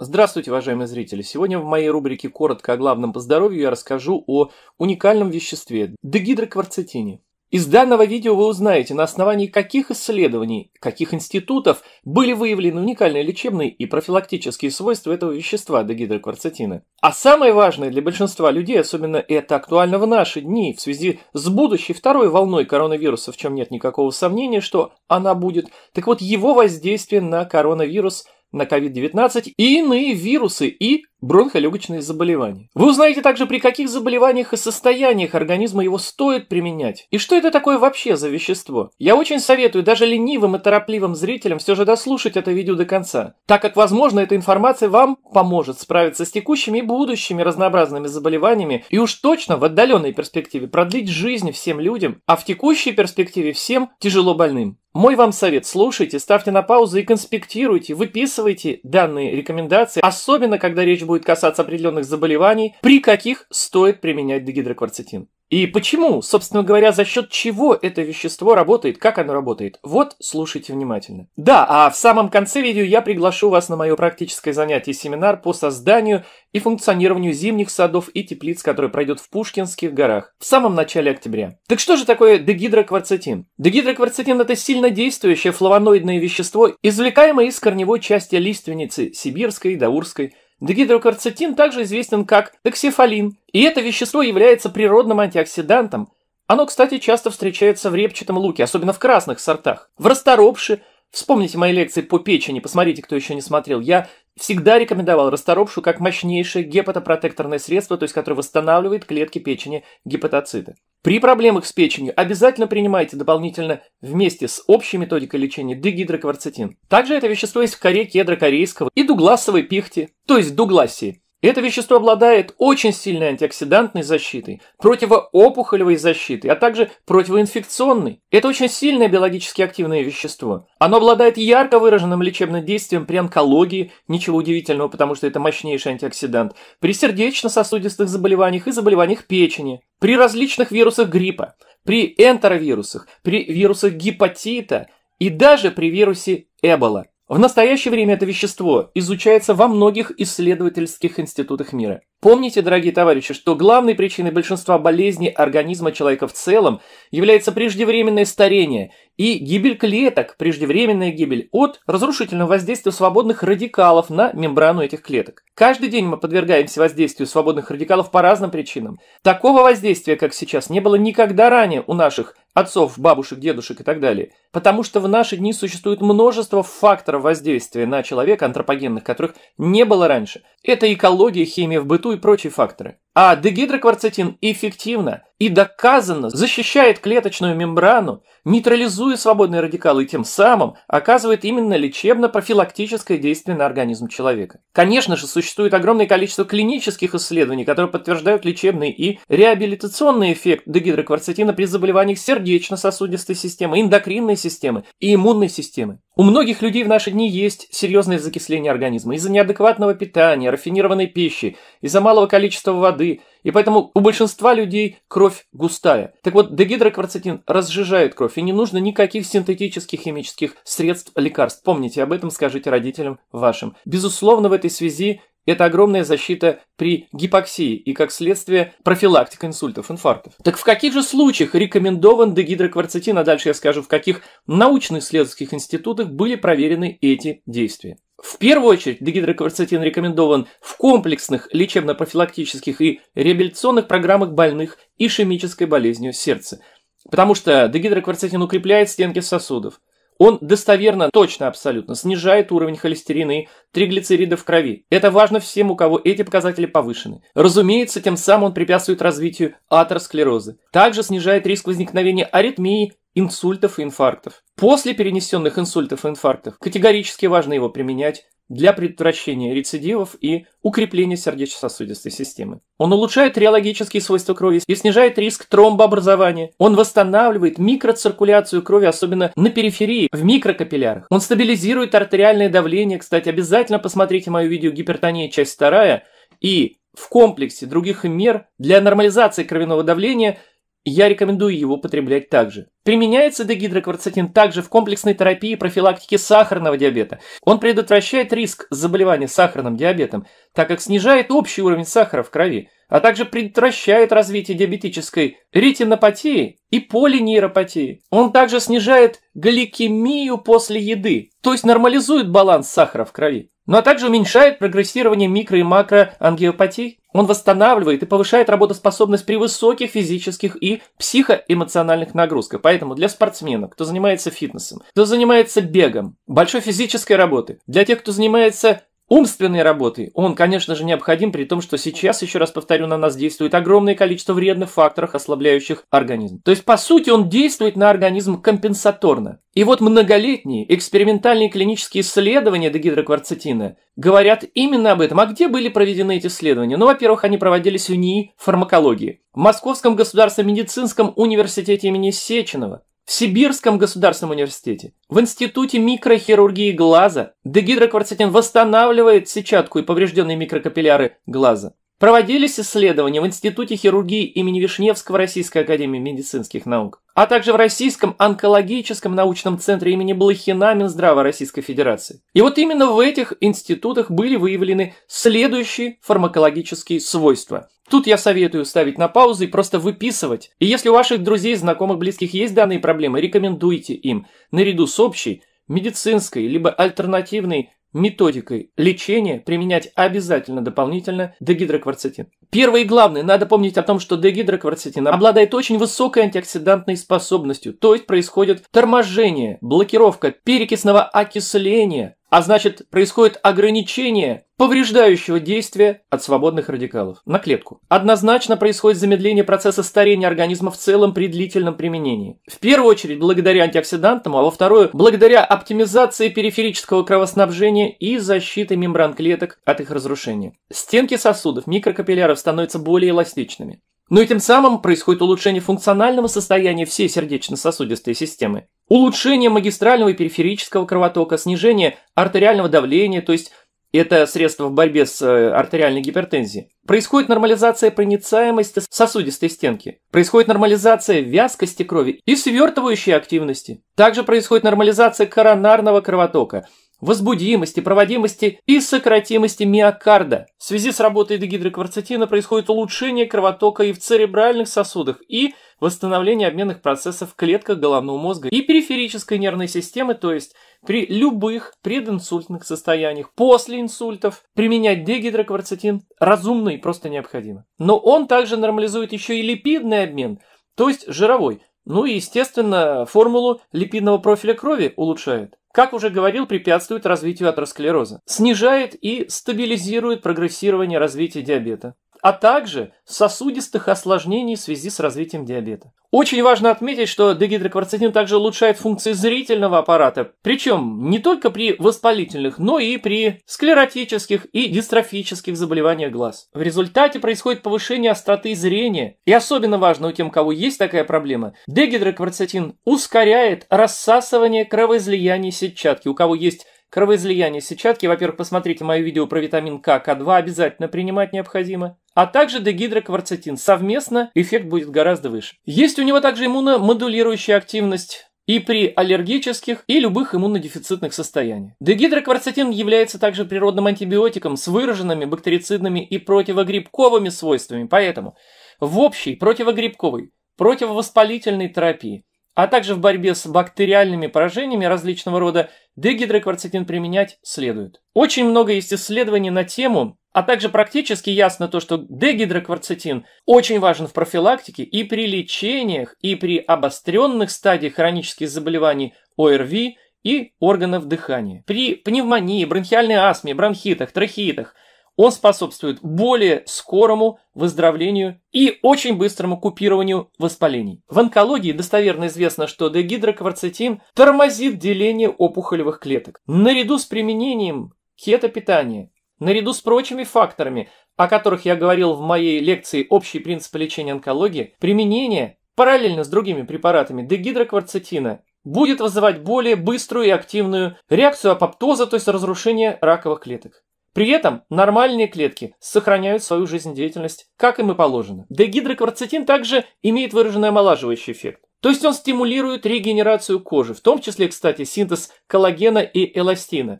Здравствуйте, уважаемые зрители! Сегодня в моей рубрике «Коротко о главном по здоровью» я расскажу о уникальном веществе – дегидрокварцетине. Из данного видео вы узнаете, на основании каких исследований, каких институтов были выявлены уникальные лечебные и профилактические свойства этого вещества дегидрокварцетина. А самое важное для большинства людей, особенно это актуально в наши дни, в связи с будущей второй волной коронавируса, в чем нет никакого сомнения, что она будет, так вот его воздействие на коронавирус – на COVID-19 и иные вирусы и бронхолегочные заболевания. Вы узнаете также, при каких заболеваниях и состояниях организма его стоит применять, и что это такое вообще за вещество. Я очень советую даже ленивым и торопливым зрителям все же дослушать это видео до конца, так как, возможно, эта информация вам поможет справиться с текущими и будущими разнообразными заболеваниями и уж точно в отдаленной перспективе продлить жизнь всем людям, а в текущей перспективе всем тяжело больным. Мой вам совет – слушайте, ставьте на паузу и конспектируйте, выписывайте данные рекомендации, особенно когда речь будет касаться определенных заболеваний, при каких стоит применять дегидрокварцетин. И почему, собственно говоря, за счет чего это вещество работает, как оно работает? Вот, слушайте внимательно. Да, а в самом конце видео я приглашу вас на мое практическое занятие семинар по созданию и функционированию зимних садов и теплиц, который пройдет в Пушкинских горах в самом начале октября. Так что же такое дегидрокварцетин? Дегидрокварцетин – это сильно действующее флавоноидное вещество, извлекаемое из корневой части лиственницы сибирской, даурской, Дегидрокарцетин также известен как эксифалин, и это вещество является природным антиоксидантом. Оно, кстати, часто встречается в репчатом луке, особенно в красных сортах, в расторопше, Вспомните мои лекции по печени, посмотрите, кто еще не смотрел. Я всегда рекомендовал расторопшу как мощнейшее гепатопротекторное средство, то есть которое восстанавливает клетки печени гепатоциты. При проблемах с печенью обязательно принимайте дополнительно вместе с общей методикой лечения дегидрокварцетин. Также это вещество есть в коре кедра корейского и дугласовой пихти, то есть дугласии. Это вещество обладает очень сильной антиоксидантной защитой, противоопухолевой защитой, а также противоинфекционной. Это очень сильное биологически активное вещество. Оно обладает ярко выраженным лечебным действием при онкологии, ничего удивительного, потому что это мощнейший антиоксидант, при сердечно-сосудистых заболеваниях и заболеваниях печени, при различных вирусах гриппа, при энтеровирусах, при вирусах гепатита и даже при вирусе Эбола. В настоящее время это вещество изучается во многих исследовательских институтах мира. Помните, дорогие товарищи, что главной причиной большинства болезней организма человека в целом является преждевременное старение и гибель клеток, преждевременная гибель от разрушительного воздействия свободных радикалов на мембрану этих клеток. Каждый день мы подвергаемся воздействию свободных радикалов по разным причинам. Такого воздействия, как сейчас, не было никогда ранее у наших отцов, бабушек, дедушек и так далее. Потому что в наши дни существует множество факторов воздействия на человека антропогенных, которых не было раньше. Это экология, химия в быту и прочие факторы. А дегидрокварцетин эффективно и доказанно защищает клеточную мембрану, нейтрализуя свободные радикалы и тем самым оказывает именно лечебно-профилактическое действие на организм человека. Конечно же, существует огромное количество клинических исследований, которые подтверждают лечебный и реабилитационный эффект дегидрокварцетина при заболеваниях сердечно-сосудистой системы, эндокринной системы и иммунной системы. У многих людей в наши дни есть серьезное закисление организма из-за неадекватного питания, рафинированной пищи, из-за малого количества воды, густые, и поэтому у большинства людей кровь густая. Так вот, дегидрокварцетин разжижает кровь, и не нужно никаких синтетических химических средств, лекарств. Помните об этом, скажите родителям вашим. Безусловно, в этой связи это огромная защита при гипоксии и, как следствие, профилактика инсультов, инфарктов. Так в каких же случаях рекомендован дегидрокварцетин, а дальше я скажу, в каких научно-исследовательских институтах были проверены эти действия? В первую очередь дегидрокверцетин рекомендован в комплексных лечебно-профилактических и реабилитационных программах больных ишемической болезнью сердца, потому что дегидрокверцетин укрепляет стенки сосудов. Он достоверно, точно, абсолютно снижает уровень холестерина и триглицеридов в крови. Это важно всем, у кого эти показатели повышены. Разумеется, тем самым он препятствует развитию атеросклероза. Также снижает риск возникновения аритмии инсультов и инфарктов. После перенесенных инсультов и инфарктов категорически важно его применять для предотвращения рецидивов и укрепления сердечно-сосудистой системы. Он улучшает реологические свойства крови и снижает риск тромбообразования. Он восстанавливает микроциркуляцию крови, особенно на периферии, в микрокапиллярах. Он стабилизирует артериальное давление. Кстати, обязательно посмотрите мое видео «Гипертония. Часть 2» и в комплексе других мер для нормализации кровяного давления – я рекомендую его потреблять также. Применяется дегидрокварцетин также в комплексной терапии профилактики сахарного диабета. Он предотвращает риск заболевания сахарным диабетом, так как снижает общий уровень сахара в крови, а также предотвращает развитие диабетической ретинопатии и полинейропатии. Он также снижает гликемию после еды, то есть нормализует баланс сахара в крови, ну а также уменьшает прогрессирование микро- и макроангиопатий он восстанавливает и повышает работоспособность при высоких физических и психоэмоциональных нагрузках. Поэтому для спортсменов, кто занимается фитнесом, кто занимается бегом, большой физической работы, для тех, кто занимается умственной работы он, конечно же, необходим, при том, что сейчас, еще раз повторю, на нас действует огромное количество вредных факторов, ослабляющих организм. То есть, по сути, он действует на организм компенсаторно. И вот многолетние экспериментальные клинические исследования дегидрокварцетина говорят именно об этом. А где были проведены эти исследования? Ну, во-первых, они проводились в НИИ фармакологии, в Московском государственном медицинском университете имени Сеченова, в Сибирском государственном университете, в Институте микрохирургии глаза дегидрокварцетин восстанавливает сетчатку и поврежденные микрокапилляры глаза. Проводились исследования в Институте хирургии имени Вишневского Российской академии медицинских наук, а также в Российском онкологическом научном центре имени Блохина Минздрава Российской Федерации. И вот именно в этих институтах были выявлены следующие фармакологические свойства. Тут я советую ставить на паузу и просто выписывать. И если у ваших друзей, знакомых, близких есть данные проблемы, рекомендуйте им наряду с общей медицинской либо альтернативной методикой лечения применять обязательно дополнительно дегидрокварцетин. Первое и главное, надо помнить о том, что дегидрокварцетин обладает очень высокой антиоксидантной способностью, то есть происходит торможение, блокировка перекисного окисления а значит происходит ограничение повреждающего действия от свободных радикалов на клетку. Однозначно происходит замедление процесса старения организма в целом при длительном применении. В первую очередь благодаря антиоксидантам, а во вторую благодаря оптимизации периферического кровоснабжения и защиты мембран клеток от их разрушения. Стенки сосудов, микрокапилляров становятся более эластичными. Ну и тем самым происходит улучшение функционального состояния всей сердечно-сосудистой системы улучшение магистрального и периферического кровотока, снижение артериального давления, то есть это средство в борьбе с э, артериальной гипертензией. Происходит нормализация проницаемости сосудистой стенки. Происходит нормализация вязкости крови и свертывающей активности. Также происходит нормализация коронарного кровотока – возбудимости, проводимости и сократимости миокарда. В связи с работой дегидрокварцетина происходит улучшение кровотока и в церебральных сосудах, и восстановление обменных процессов в клетках головного мозга и периферической нервной системы, то есть при любых прединсультных состояниях, после инсультов, применять дегидрокварцетин разумно и просто необходимо. Но он также нормализует еще и липидный обмен, то есть жировой, ну и, естественно, формулу липидного профиля крови улучшает. Как уже говорил, препятствует развитию атеросклероза. Снижает и стабилизирует прогрессирование развития диабета а также сосудистых осложнений в связи с развитием диабета. Очень важно отметить, что дегидрокварцетин также улучшает функции зрительного аппарата, причем не только при воспалительных, но и при склеротических и дистрофических заболеваниях глаз. В результате происходит повышение остроты зрения, и особенно важно у тем, у кого есть такая проблема, дегидрокварцетин ускоряет рассасывание кровоизлияний сетчатки. У кого есть Кровоизлияние сетчатки, во-первых, посмотрите мое видео про витамин К, К2 обязательно принимать необходимо. А также дегидрокварцетин. Совместно эффект будет гораздо выше. Есть у него также иммуномодулирующая активность и при аллергических и любых иммунодефицитных состояниях. Дегидрокварцетин является также природным антибиотиком с выраженными бактерицидными и противогрибковыми свойствами, поэтому в общей противогрибковой противовоспалительной терапии а также в борьбе с бактериальными поражениями различного рода, дегидрокварцетин применять следует. Очень много есть исследований на тему, а также практически ясно то, что дегидрокварцетин очень важен в профилактике и при лечениях, и при обостренных стадиях хронических заболеваний ОРВИ и органов дыхания. При пневмонии, бронхиальной астме, бронхитах, трахеитах – он способствует более скорому выздоровлению и очень быстрому купированию воспалений. В онкологии достоверно известно, что дегидрокварцетин тормозит деление опухолевых клеток. Наряду с применением кетопитания, наряду с прочими факторами, о которых я говорил в моей лекции «Общие принципы лечения онкологии», применение параллельно с другими препаратами дегидрокварцетина будет вызывать более быструю и активную реакцию апоптоза, то есть разрушение раковых клеток. При этом нормальные клетки сохраняют свою жизнедеятельность, как им и положено. Дегидрокварцетин также имеет выраженный омолаживающий эффект. То есть он стимулирует регенерацию кожи, в том числе, кстати, синтез коллагена и эластина.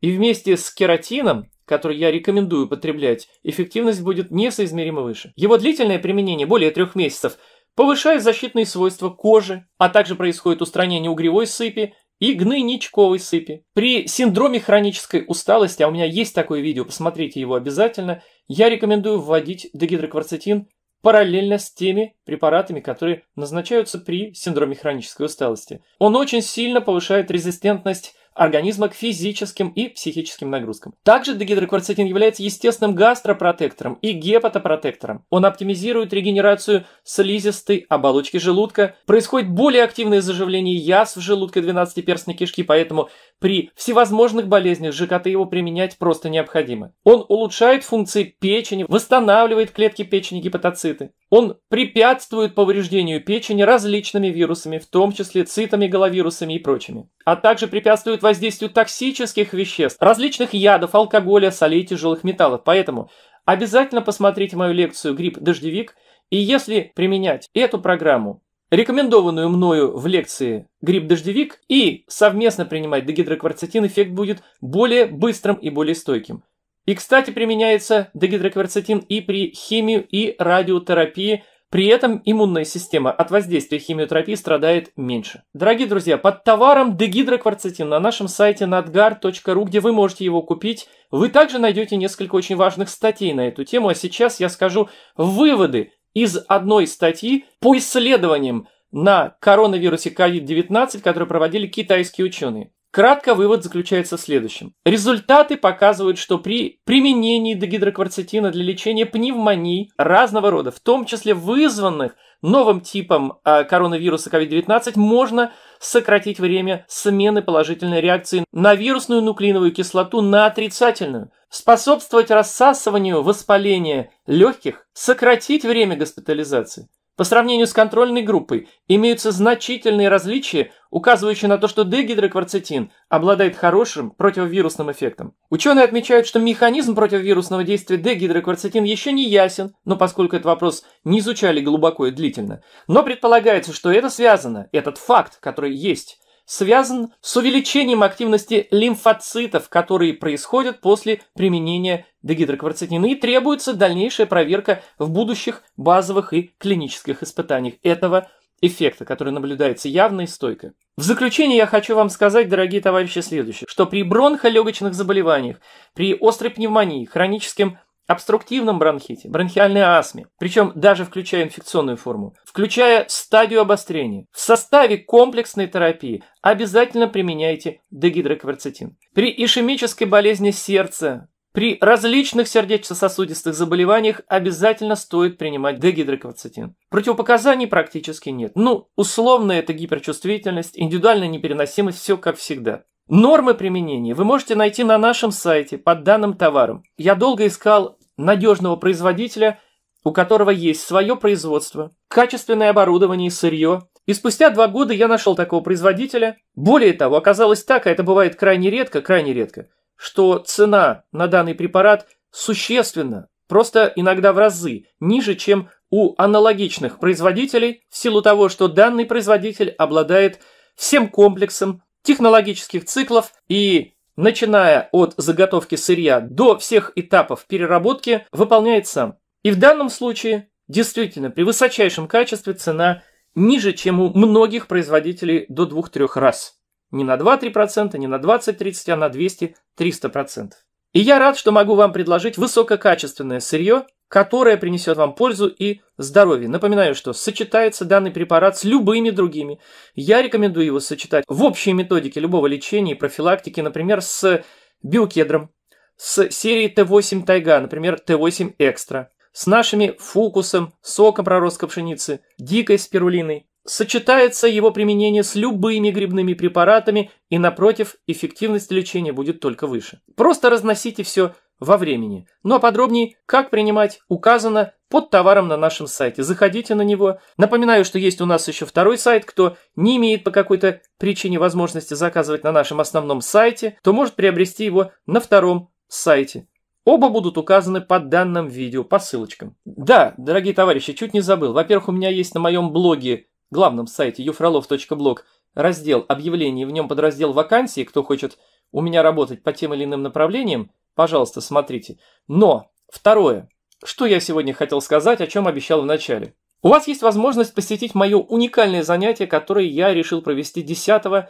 И вместе с кератином, который я рекомендую потреблять, эффективность будет несоизмеримо выше. Его длительное применение, более трех месяцев, повышает защитные свойства кожи, а также происходит устранение угревой сыпи и гнойничковой сыпи. При синдроме хронической усталости, а у меня есть такое видео, посмотрите его обязательно, я рекомендую вводить дегидрокварцетин параллельно с теми препаратами, которые назначаются при синдроме хронической усталости. Он очень сильно повышает резистентность организма к физическим и психическим нагрузкам. Также дегидрокварцетин является естественным гастропротектором и гепатопротектором. Он оптимизирует регенерацию слизистой оболочки желудка. Происходит более активное заживление язв в желудке 12-перстной кишки, поэтому при всевозможных болезнях ЖКТ его применять просто необходимо. Он улучшает функции печени, восстанавливает клетки печени гепатоциты. Он препятствует повреждению печени различными вирусами, в том числе цитами, головирусами и прочими, а также препятствует воздействию токсических веществ, различных ядов, алкоголя, солей, тяжелых металлов. Поэтому обязательно посмотрите мою лекцию «Грипп-дождевик», и если применять эту программу, рекомендованную мною в лекции «Грипп-дождевик», и совместно принимать дегидрокварцетин, эффект будет более быстрым и более стойким. И, кстати, применяется дегидрокверцетин и при химию и радиотерапии. При этом иммунная система от воздействия химиотерапии страдает меньше. Дорогие друзья, под товаром дегидрокверцетин на нашем сайте nadgar.ru, где вы можете его купить, вы также найдете несколько очень важных статей на эту тему. А сейчас я скажу выводы из одной статьи по исследованиям на коронавирусе COVID-19, которые проводили китайские ученые. Кратко вывод заключается в следующем. Результаты показывают, что при применении дегидрокварцетина для лечения пневмоний разного рода, в том числе вызванных новым типом а, коронавируса COVID-19, можно сократить время смены положительной реакции на вирусную нуклеиновую кислоту на отрицательную, способствовать рассасыванию воспаления легких, сократить время госпитализации. По сравнению с контрольной группой имеются значительные различия, указывающие на то, что дегидрокварцетин обладает хорошим противовирусным эффектом. Ученые отмечают, что механизм противовирусного действия дегидрокварцетин еще не ясен, но поскольку этот вопрос не изучали глубоко и длительно. Но предполагается, что это связано, этот факт, который есть, связан с увеличением активности лимфоцитов, которые происходят после применения дегидрокварцетина, и требуется дальнейшая проверка в будущих базовых и клинических испытаниях этого эффекта, который наблюдается явно и стойко. В заключение я хочу вам сказать, дорогие товарищи, следующее, что при бронхолегочных заболеваниях, при острой пневмонии, хроническом обструктивном бронхите, бронхиальной астме, причем даже включая инфекционную форму, включая стадию обострения, в составе комплексной терапии обязательно применяйте дегидрокварцетин. При ишемической болезни сердца, при различных сердечно-сосудистых заболеваниях обязательно стоит принимать дегидрокварцетин. Противопоказаний практически нет. Ну, условно это гиперчувствительность, индивидуальная непереносимость, все как всегда. Нормы применения вы можете найти на нашем сайте под данным товаром. Я долго искал надежного производителя, у которого есть свое производство, качественное оборудование и сырье. И спустя два года я нашел такого производителя. Более того, оказалось так, а это бывает крайне редко, крайне редко, что цена на данный препарат существенно, просто иногда в разы, ниже, чем у аналогичных производителей, в силу того, что данный производитель обладает всем комплексом технологических циклов и начиная от заготовки сырья до всех этапов переработки, выполняет сам. И в данном случае, действительно, при высочайшем качестве цена ниже, чем у многих производителей до 2-3 раз. Не на 2-3%, не на 20-30%, а на 200-300%. И я рад, что могу вам предложить высококачественное сырье которая принесет вам пользу и здоровье. Напоминаю, что сочетается данный препарат с любыми другими. Я рекомендую его сочетать в общей методике любого лечения и профилактики, например, с биокедром, с серией Т8 Тайга, например, Т8 Экстра, с нашими фукусом, соком проростка пшеницы, дикой спирулиной. Сочетается его применение с любыми грибными препаратами и, напротив, эффективность лечения будет только выше. Просто разносите все во времени. Ну а подробнее, как принимать, указано под товаром на нашем сайте. Заходите на него. Напоминаю, что есть у нас еще второй сайт. Кто не имеет по какой-то причине возможности заказывать на нашем основном сайте, то может приобрести его на втором сайте. Оба будут указаны под данным видео по ссылочкам. Да, дорогие товарищи, чуть не забыл. Во-первых, у меня есть на моем блоге, главном сайте юфролов.блог, раздел объявлений, в нем подраздел вакансии, кто хочет у меня работать по тем или иным направлениям, Пожалуйста, смотрите. Но, второе, что я сегодня хотел сказать, о чем обещал в начале. У вас есть возможность посетить мое уникальное занятие, которое я решил провести 10-12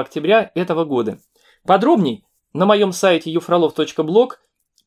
октября этого года. Подробней на моем сайте ufrolov.blog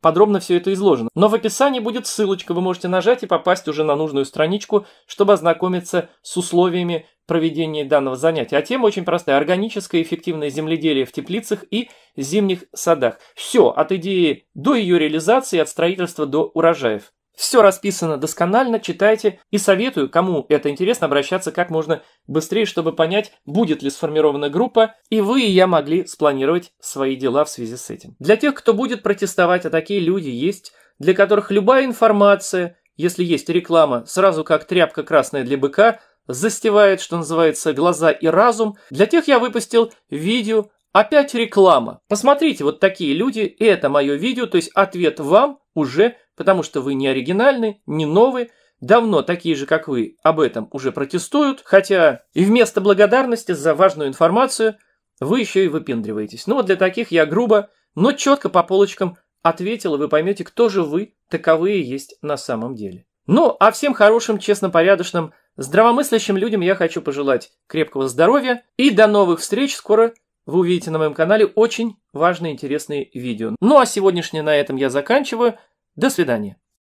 Подробно все это изложено. Но в описании будет ссылочка, вы можете нажать и попасть уже на нужную страничку, чтобы ознакомиться с условиями проведения данного занятия. А тема очень простая. Органическое эффективное земледелие в теплицах и зимних садах. Все, от идеи до ее реализации, от строительства до урожаев. Все расписано досконально, читайте и советую, кому это интересно, обращаться как можно быстрее, чтобы понять, будет ли сформирована группа, и вы и я могли спланировать свои дела в связи с этим. Для тех, кто будет протестовать, а такие люди есть, для которых любая информация, если есть реклама, сразу как тряпка красная для быка, застевает, что называется, глаза и разум, для тех я выпустил видео «Опять реклама». Посмотрите, вот такие люди, и это мое видео, то есть ответ вам уже – потому что вы не оригинальны, не новы, давно такие же, как вы, об этом уже протестуют, хотя и вместо благодарности за важную информацию вы еще и выпендриваетесь. Ну вот для таких я грубо, но четко по полочкам ответил, и вы поймете, кто же вы таковые есть на самом деле. Ну, а всем хорошим, честно порядочным, здравомыслящим людям я хочу пожелать крепкого здоровья и до новых встреч. Скоро вы увидите на моем канале очень важные интересные видео. Ну а сегодняшнее на этом я заканчиваю. До свидания.